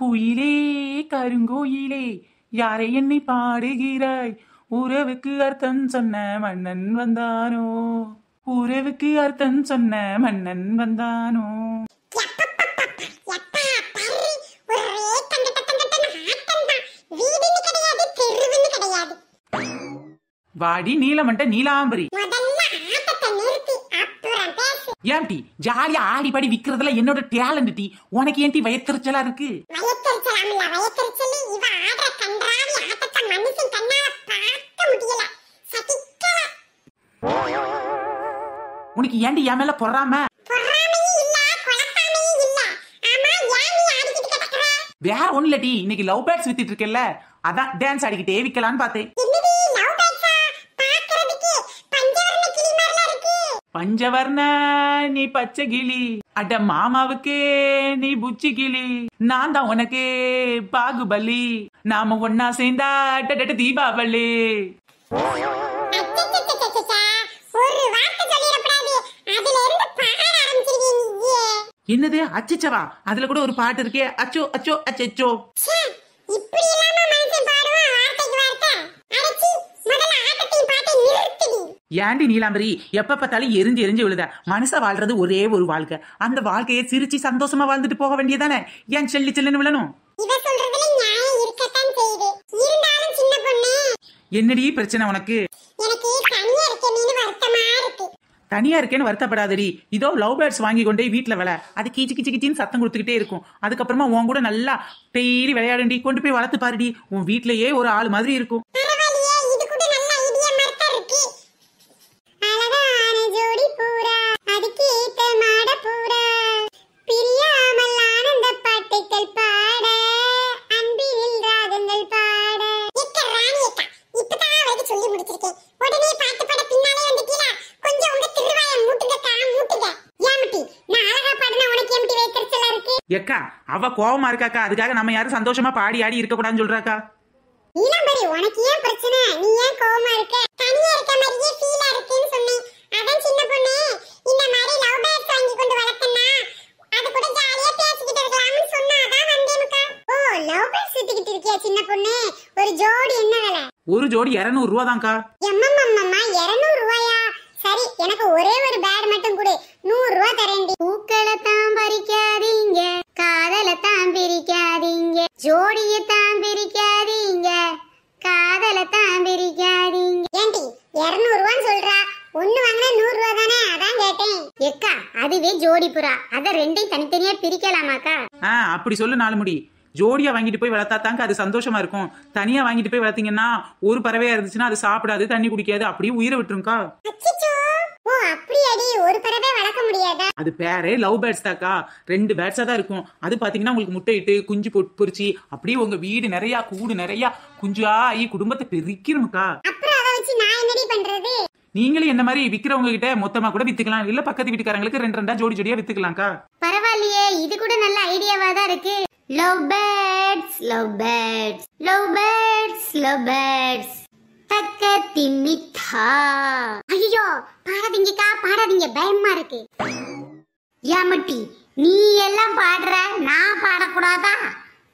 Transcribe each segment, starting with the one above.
குயிலே கருங்கோயிலே யாரை என்னை பாடுகிறாய் உறவுக்கு அர்த்தம் சொன்ன மன்னன் வந்தானோ உறவுக்கு அர்த்தம் சொன்ன மன்னன் வந்தானோ வாடி நீலமண்ட நீலாம்பரி ஏன் டி ஜாலியா ஆடி பாடி விக்கிறதுல என்னோட டேலண்ட் டி உனக்கு ஏன் டி வயத்திருச்சலா இருக்கு நம்மள வயக்கற இவ ஆடுற கன்றாவி ஆட்டத்தை மனுஷன் கண்ணால பார்க்க முடியல உனக்கு ஏண்டி என் மேல பொறாம வேற ஒண்ணு இல்லடி இன்னைக்கு லவ் பேட்ஸ் வித்திட்டு இருக்கல அதான் டான்ஸ் ஆடிக்கிட்டு விக்கலான்னு பார்த்தேன் பஞ்சவர்ண நீ பச்சை கிளி அட மாமாவுக்கே நீ புச்சி கிளி நான் தான் உனக்கே பாகுபலி நாம ஒன்னா சேர்ந்தா டட்ட தீபாவளி என்னது அச்சச்சவா அதுல கூட ஒரு பாட்டு இருக்கே அச்சோ அச்சோ அச்சோ ஏண்டி நீலாம்பரி எப்ப பார்த்தாலும் எரிஞ்சு எரிஞ்சு விழுத மனச வாழ்றது ஒரே ஒரு வாழ்க்கை அந்த வாழ்க்கையை சிரிச்சு சந்தோஷமா வாழ்ந்துட்டு போக வேண்டியதானே ஏன் செல்லி செல்லுன்னு விழணும் என்னடி பிரச்சனை உனக்கு தனியா இருக்கேன்னு வருத்தப்படாதடி இதோ லவ் பேர்ட்ஸ் வாங்கி கொண்டே வீட்டுல விளை அது கீச்சு கிச்சு கீச்சின்னு சத்தம் கொடுத்துக்கிட்டே இருக்கும் அதுக்கப்புறமா உன் கூட நல்லா டெய்லி விளையாடுண்டி கொண்டு போய் வளர்த்து பாருடி உன் வீட்லயே ஒரு ஆள் மாதிரி இருக்கும் எக்கா அவ கோவமா இருக்காக்கா அதுக்காக நம்ம யாரும் சந்தோஷமா பாடி ஆடி இருக்க கூடாதுன்னு சொல்றாக்கா நீலாம்பரி உனக்கு ஏன் பிரச்சனை நீ ஏன் கோவமா இருக்க தனியா இருக்க மாதிரியே ஃபீலா இருக்குன்னு சொன்னேன் அதான் சின்ன பொண்ணு இந்த மாதிரி லவ் பேர்ட்ஸ் வாங்கி கொண்டு வளர்த்தனா அது கூட ஜாலியா பேசிக்கிட்டு இருக்கலாம்னு சொன்னா அதான் ஓ லவ் பேர்ட்ஸ் சுத்திக்கிட்டு இருக்கியா சின்ன பொண்ணு ஒரு ஜோடி என்ன விலை ஒரு ஜோடி 200 ரூபா தான்க்கா எம்மம்மம்மா 200 ரூபாயா சரி எனக்கு ஒரே ஒரு பேட் மட்டும் கொடு இருக்கிறா அத ரெண்டையும் தனித்தனியா பிரிக்கலாமாக்கா ஆ அப்படி சொல்லு நாலு முடி ஜோடியா வாங்கிட்டு போய் வளர்த்தா தாங்க அது சந்தோஷமா இருக்கும் தனியா வாங்கிட்டு போய் வளர்த்தீங்கன்னா ஒரு பறவையா இருந்துச்சுன்னா அது சாப்பிடாது தண்ணி குடிக்காது அப்படியே உயிரை விட்டுருங்கா ஒரு பறவை அது பேரே லவ் பேர்ட்ஸ் தாக்கா ரெண்டு பேர்ட்ஸா தான் இருக்கும் அது பாத்தீங்கன்னா உங்களுக்கு முட்டையிட்டு குஞ்சு பொட் பொரிச்சு அப்படியே உங்க வீடு நிறைய கூடு நிறைய குஞ்சா ஆகி குடும்பத்தை பெருக்கிருமுக்கா அப்புறம் நான் என்னடி பண்றது நீங்களும் என்ன மாதிரி விக்கிறவங்க கிட்ட மொத்தமா கூட வித்துக்கலாம் இல்ல பக்கத்து வீட்டுக்காரங்களுக்கு ரெண்டு ரெண்டா ஜோடி ஜோடியா வித்துக்கலாம்க்கா பரவாயில்லையே இது கூட நல்ல ஐடியாவா தான் இருக்கு love birds love birds love birds love birds தக்க திமித்தா ஐயோ பாடாதீங்கக்கா பாடாதீங்க பயமா இருக்கு ஏமட்டி நீ எல்லாம் பாடுற நான் பாடக்கூடாதா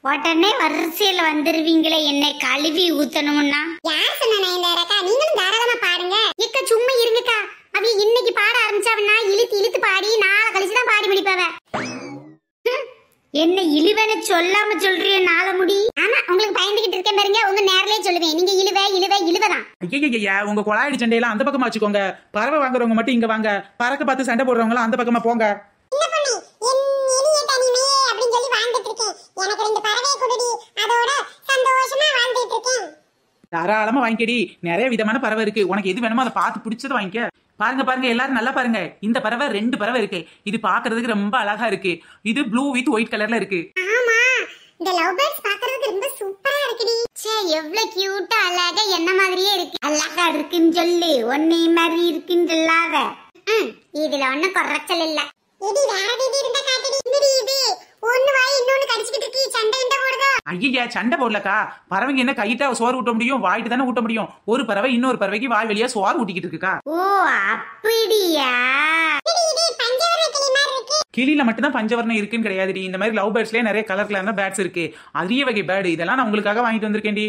உடனே வரிசையில வந்துருவீங்களே என்னை கழுவி ஊத்தணும்னா யார் சொன்னா இந்த நீங்களும் தாராளமா பாருங்க இக்க சும்மா இருங்கக்கா அவ இன்னைக்கு பாட ஆரம்பிச்சாவன்னா இழுத்து இழுத்து பாடி நாளை கழிச்சுதான் பாடி முடிப்பாவ என்ன இழுவன சொல்லாம சொல்றிய நாள முடி ஆமா உங்களுக்கு பயந்துகிட்டு இருக்கேன் பாருங்க உங்க நேரலே சொல்லுவேன் நீங்க இழுவ இழுவ இழுவதான் ஐயா உங்க குழாயடி சண்டையெல்லாம் அந்த பக்கமா வச்சுக்கோங்க பறவை வாங்குறவங்க மட்டும் இங்க வாங்க பறக்க பார்த்து சண்டை போடுறவங்க அந்த பக்கமா போங்க எனக்கு ரெண்டு பறவை குடுடி அதோட சந்தோஷமா வாழ்ந்துட்டு இருக்கேன் தாராளமா வாங்கிக்கடி நிறைய விதமான பறவை இருக்கு உனக்கு எது வேணுமோ அதை பார்த்து பிடிச்சத வாங்கிக்க பாருங்க பாருங்க எல்லாரும் நல்லா பாருங்க இந்த பறவை ரெண்டு பறவை இருக்கு இது பாக்குறதுக்கு ரொம்ப அழகா இருக்கு இது ப்ளூ வித் ஒயிட் கலர்ல இருக்கு ஆமா இந்த லவ் பேர்ட்ஸ் பாக்குறதுக்கு ரொம்ப சூப்பரா இருக்குடி ச்சே எவ்வளவு கியூட்டா அழகா என்ன மாதிரியே இருக்கு அழகா இருக்குன்னு சொல்லு ஒன்னே மாதிரி இருக்குன்னு சொல்லாத இதுல ஒண்ணும் குறைச்சல் இல்ல இது வேற இது இருந்தா காட்டுடி இது சண்டை ஐயா சண்டை போடலக்கா பறவைங்க என்ன கையிட்ட சோறு ஊட்ட முடியும் வாயிட்டு தானே ஊட்ட முடியும் ஒரு பறவை இன்னொரு பறவைக்கு வாய் வழியா சோறு ஊட்டிக்கிட்டு இருக்கா ஓ அப்படியா கிளியில மட்டும் தான் பஞ்சவர்ணம் இருக்குன்னு கிடையாதுடி இந்த மாதிரி லவ் பேர்ட்ஸ்லயே நிறைய கலர் கலர்ல பேட்ஸ் இருக்கு அரிய வகை பேர்டு இதெல்லாம் நான் உங்களுக்காக வாங்கிட்டு வந்திருக்கேன்டி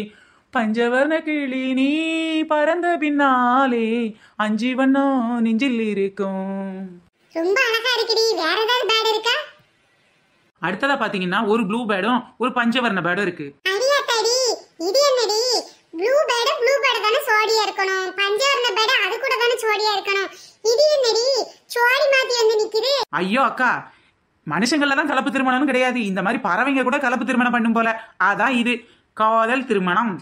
பஞ்சவர்ண கிளி நீ பறந்த பின்னாலே அஞ்சு வண்ணம் நெஞ்சில் இருக்கும் ரொம்ப அழகா இருக்குடி வேற ஏதாவது பேர்டு இருக்கா அடுத்ததா பாத்தீங்கன்னா ஒரு ப்ளூ பேடும் ஒரு பஞ்சவர்ண பேடும் இருக்கு அடியாத்தாடி ப்ளூ ப்ளூ பேடு தானே நிக்குது ஐயோ அக்கா மனுஷங்கள தான் கலப்பு திருமணம்னு கிடையாது இந்த மாதிரி பறவைங்க கூட கலப்பு திருமணம் பண்ணும் போல அதான் இது காதல் திருமணம்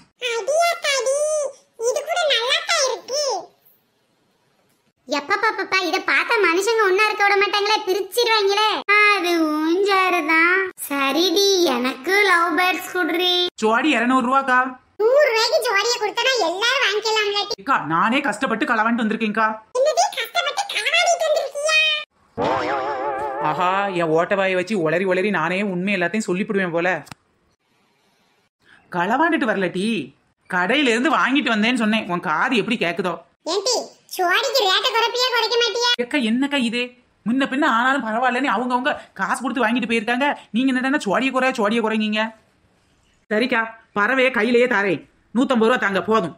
எப்பா பாப்பா இத பார்த்தா மனுஷங்க ஒன்னா இருக்க விட மாட்டாங்களே பிரிச்சிருவாங்களே சரிடி எனக்கு லவ் பேர்ட்ஸ் குடுறி ஜோடி இருநூறு ரூபாக்கா நூறு ரூபாய்க்கு ஜோடியை கொடுத்தனா எல்லாரும் வாங்கிக்கலாம்ல நானே கஷ்டப்பட்டு களவாண்டு வந்திருக்கேன்க்கா ஆஹா என் ஓட்டவாயை வச்சு ஒளரி ஒளரி நானே உண்மை எல்லாத்தையும் சொல்லிவிடுவேன் போல களவாண்டுட்டு டீ கடையில இருந்து வாங்கிட்டு வந்தேன்னு சொன்னேன் உன் காது எப்படி கேக்குதோ ஏட்டி சுவாடிக்கு ரேட்டை குறைப்பியா குறைக்க மாட்டியா அக்கா என்னக்கா இது முன்ன பின்ன ஆனாலும் பரவாயில்லன்னு அவங்கவுங்க காசு கொடுத்து வாங்கிட்டு போயிருக்காங்க நீங்க என்னடா சோடியை குறைய சோடியை குறைங்க சரிக்கா பறவையை கையிலேயே தாரேன் நூத்தம்பது ரூபா தாங்க போதும்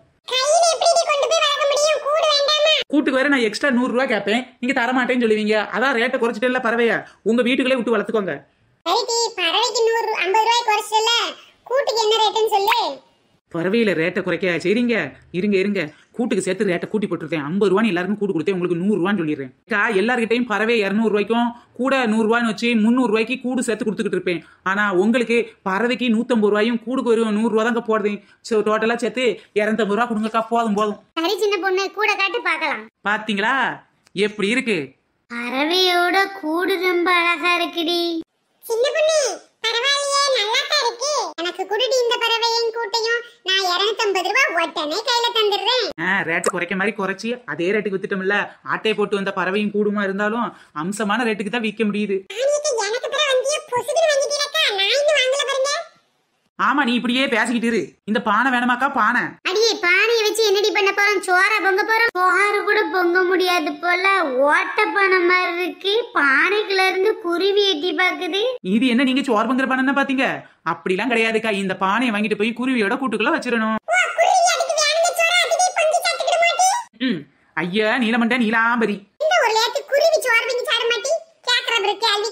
கூட்டுக்கு வேற நான் எக்ஸ்ட்ரா நூறு ரூபா கேட்பேன் நீங்க தர மாட்டேன்னு சொல்லுவீங்க அதான் ரேட்டை குறைச்சிட்டு இல்ல பறவைய உங்க வீட்டுக்குள்ளே விட்டு வளர்த்துக்கோங்க கூட்டுக்கு என்ன ரேட்டுன்னு சொல்லு பறவையில ரேட்டை குறைக்க சரிங்க இருங்க இருங்க கூட்டுக்கு சேர்த்து ரேட்டை கூட்டி போட்டுருக்கேன் ஐம்பது ரூபான்னு எல்லாருக்கும் கூட்டு கொடுத்தேன் உங்களுக்கு நூறு ரூபான்னு சொல்லிடுறேன் எல்லார்கிட்டையும் பறவை இரநூறுவாய்க்கும் கூட நூறுரூவான்னு வச்சு ரூபாய்க்கு கூடு சேர்த்து கொடுத்துக்கிட்டு இருப்பேன் ஆனா உங்களுக்கு பறவைக்கு நூற்றம்பது ரூபாயும் கூடுக்கு நூறு நூறுரூவா தாங்க போடுது சோ டோட்டலாக சேர்த்து இரநூத்தம்பது ரூபா கொடுங்கக்கா போதும் போதும் சின்ன பொண்ணு கூட காட்டு பார்க்கலாம் எப்படி இருக்கு பறவையோட கூடு ரொம்ப அழகா இருக்குடி சின்ன பொண்ணு எனக்கு குடுடி இந்த பறவையின் கூட்டையும் நான் இருநூத்தம்பது ரூபாய் உடனே கையில தந்துடுறேன் ரேட்டு குறைக்க மாதிரி குறைச்சி அதே ரேட்டுக்கு வித்துட்டோம்ல ஆட்டையை போட்டு வந்த பறவையும் கூடுமா இருந்தாலும் அம்சமான ரேட்டுக்கு தான் விற்க முடியுது ஆமா நீ இப்படியே பேசிக்கிட்டு இரு இந்த பானை வேணுமாக்கா பானை சாணியை வச்சு என்னடி பண்ண போறோம் சோற பொங்க போறோம் சோறு கூட பொங்க முடியாது போல ஓட்ட பானை மாதிரி இருக்கு பானைக்குள்ள இருந்து குருவி எட்டி பாக்குது இது என்ன நீங்க சோறு பொங்கற பானை பாத்தீங்க அப்படிலாம் கிடையாதுக்கா இந்த பானையை வாங்கிட்டு போய் குருவியோட கூட்டுக்குள்ள வச்சிடணும் ஐயா நீலமண்ட நீலாம்பரி போல கேள்வி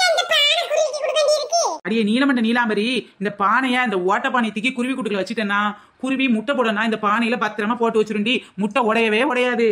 கேசனமா இருக்கு அடியே நீலமண்ட நீலாம்பரி இந்த பானைய இந்த ஓட்ட பானை தூக்கி குருவி குட்டுக்குள்ள வச்சுட்டேன்னா குருவி முட்டை போடணும் இந்த பானையில பத்திரமா போட்டு வச்சிருண்டி முட்டை உடையவே உடையாது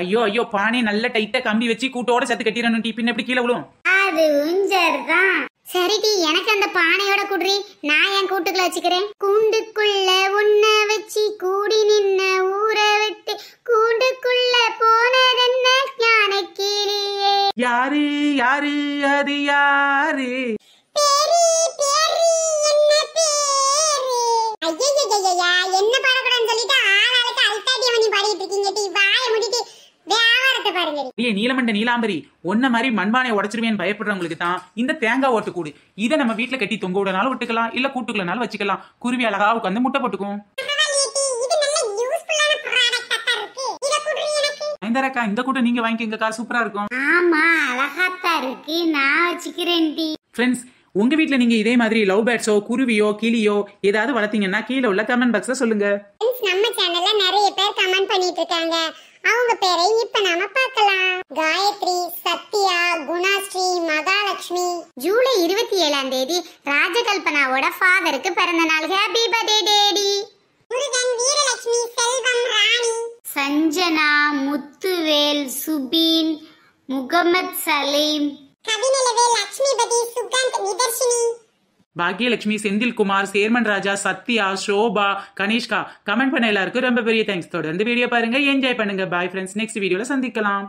ஐயோ ஐயோ பானை நல்ல டைட்டா கம்பி வச்சு கூட்டோட சத்து கட்டிடணும் பின்ன எப்படி கீழே விழும் அதுவும் சரிதான் சரிடி எனக்கு அந்த பானையோட குடுறி நான் என் கூட்டுக்குள்ள வச்சுக்கிறேன் கூண்டுக்குள்ள உன்ன வச்சு கூடி நின்ன ஊற விட்டு கூண்டுக்குள்ள போனதென்ன ஞான யாரு யாரு அது யாரு நீலமண்ட நீலாம்பரி ஒன்ன மாதிரி மண்பானை உடச்சிருவேன்னு பயப்படுறவங்களுக்கு தான் இந்த தேங்காய் ஓட்டுக்கூடு இதை நம்ம வீட்டுல கட்டி தொங்க விடனாலும் விட்டுக்கலாம் இல்ல கூட்டுக்கலனாலும் வச்சுக்கலாம் குருவி அழகா உட்காந்து முட்டை போட்டுக்கும் ஐந்தாரக்கா இந்த கூட்டம் நீங்க வாங்கிக்கோங்கக்கா சூப்பரா இருக்கும் ஆமா அழகாத்தா இருக்கு நான் வச்சுக்கிறேன் ஃப்ரெண்ட்ஸ் உங்க வீட்ல நீங்க இதே மாதிரி லவ் பேர்ட்ஸோ குருவியோ கிளியோ ஏதாவது வளர்த்தீங்கன்னா கீழே உள்ள கமெண்ட் பாக்ஸ்ல சொல்லுங்க நம்ம சேனல்ல நிறைய பேர் கமெண்ட் பண்ணிட்டு இருக்காங்க அவங்க பேரை இப்ப நாம பார்க்கலாம் காயத்ரி சத்யா குணாஸ்ரீ மகாலட்சுமி ஜூலை இருபத்தி ஏழாம் தேதி ராஜகல்பனாவோட ஃபாதருக்கு பிறந்த நாள் happy birthday daddy Murugan Veeralakshmi Selvam Rani Sanjana Muthuvel Subeen Mohammed Salim கவிநிலவே லட்சுமிபதி சுகாந்த் நிதர்ஷினி பாக்யலட்சுமி செந்தில்குமார் சேர்மன் ராஜா சத்யா ஷோபா கனிஷ்கா கமெண்ட் பண்ண எல்லாருக்கும் ரொம்ப பெரிய தேங்க்ஸ் தொடர்ந்து வீடியோ பாருங்க என்ஜாய் பண்ணுங்க பாய் ஃப்ரெண்ட்ஸ் நெக்ஸ்ட் வீடியோல சந்திக்கலாம்